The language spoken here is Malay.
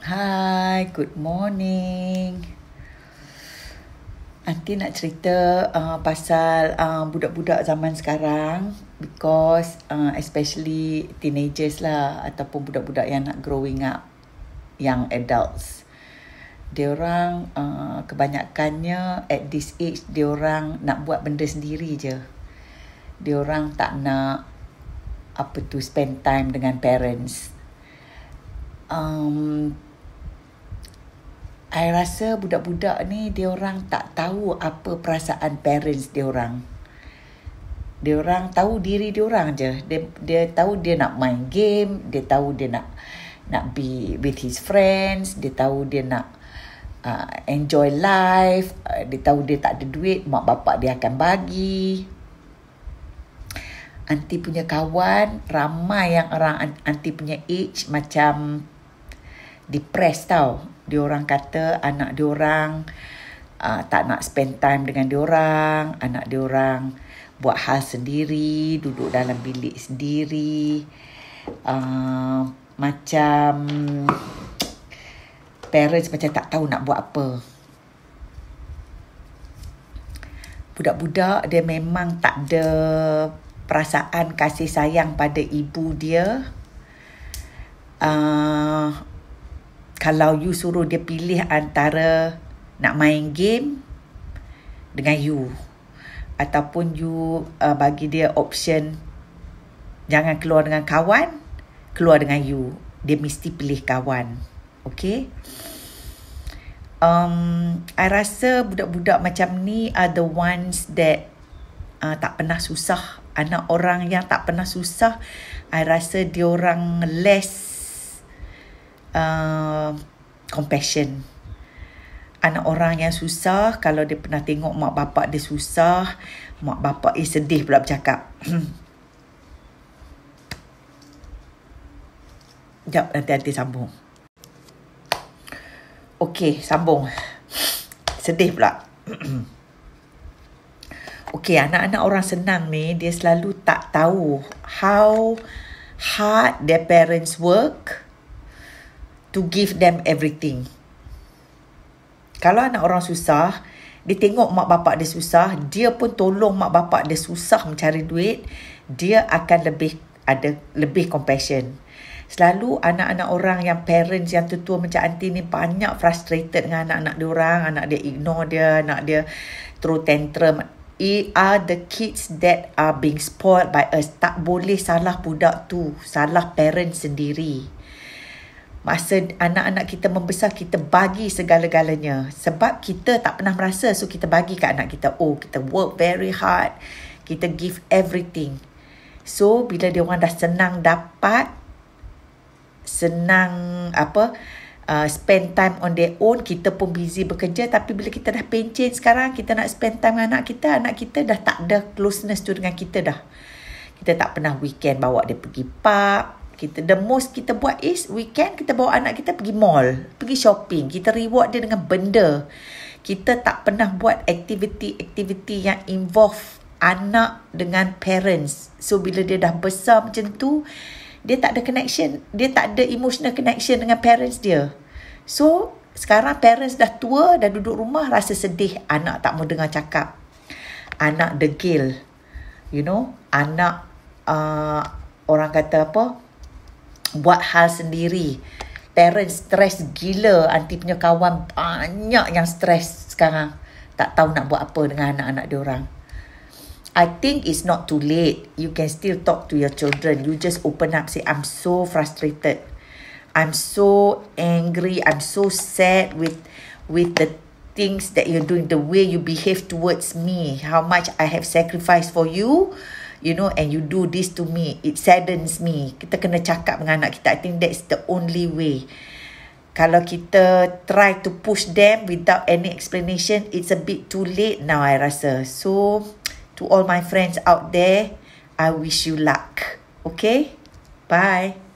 Hi, good morning. Nanti nak cerita uh, pasal uh, budak-budak zaman sekarang because uh, especially teenagers lah ataupun budak-budak yang nak growing up yang adults. Dia orang uh, kebanyakannya at this age dia orang nak buat benda sendiri je. Dia orang tak nak apa tu spend time dengan parents. Um, I rasa budak-budak ni dia orang tak tahu apa perasaan parents dia orang. Dia orang tahu diri dia orang je. Dia dia tahu dia nak main game, dia tahu dia nak nak be with his friends, dia tahu dia nak uh, enjoy life, uh, dia tahu dia tak ada duit, mak bapak dia akan bagi. Aunty punya kawan ramai yang orang aunty punya age macam depressed tau. Dia orang kata anak dia orang uh, ah, tak nak spend time dengan dia orang, anak dia orang buat hal sendiri, duduk dalam bilik sendiri. Uh, macam parents macam tak tahu nak buat apa. Budak-budak dia memang tak ada perasaan kasih sayang pada ibu dia. Uh, kalau you suruh dia pilih antara nak main game dengan you ataupun you uh, bagi dia option jangan keluar dengan kawan keluar dengan you dia mesti pilih kawan okay um i rasa budak-budak macam ni are the ones that uh, tak pernah susah anak orang yang tak pernah susah i rasa dia orang less Uh, compassion. Anak orang yang susah, kalau dia pernah tengok mak bapak dia susah, mak bapak dia sedih pula bercakap. Sekejap, nanti nanti sambung. Okey, sambung. Sedih pula. Okey, anak-anak orang senang ni, dia selalu tak tahu how hard their parents work to give them everything. Kalau anak orang susah, dia tengok mak bapak dia susah, dia pun tolong mak bapak dia susah mencari duit, dia akan lebih ada lebih compassion. Selalu anak-anak orang yang parents yang tua macam aunty ni banyak frustrated dengan anak-anak dia orang, anak dia ignore dia, anak dia throw tantrum. It are the kids that are being spoiled by us. Tak boleh salah budak tu, salah parents sendiri masa anak-anak kita membesar kita bagi segala-galanya sebab kita tak pernah merasa so kita bagi ke anak kita oh kita work very hard kita give everything so bila dia orang dah senang dapat senang apa uh, spend time on their own kita pun busy bekerja tapi bila kita dah pencen sekarang kita nak spend time dengan anak kita anak kita dah tak ada closeness tu dengan kita dah kita tak pernah weekend bawa dia pergi park kita the most kita buat is weekend kita bawa anak kita pergi mall, pergi shopping, kita reward dia dengan benda. Kita tak pernah buat aktiviti-aktiviti yang involve anak dengan parents. So bila dia dah besar macam tu, dia tak ada connection, dia tak ada emotional connection dengan parents dia. So sekarang parents dah tua dah duduk rumah rasa sedih anak tak mau dengar cakap. Anak degil. You know, anak uh, orang kata apa? buat hal sendiri. Parents stress gila, aunty punya kawan banyak yang stress sekarang. Tak tahu nak buat apa dengan anak-anak dia orang. I think it's not too late. You can still talk to your children. You just open up say I'm so frustrated. I'm so angry. I'm so sad with with the things that you're doing the way you behave towards me. How much I have sacrificed for you you know and you do this to me it saddens me kita kena cakap dengan anak kita i think that's the only way kalau kita try to push them without any explanation it's a bit too late now i rasa so to all my friends out there i wish you luck okay bye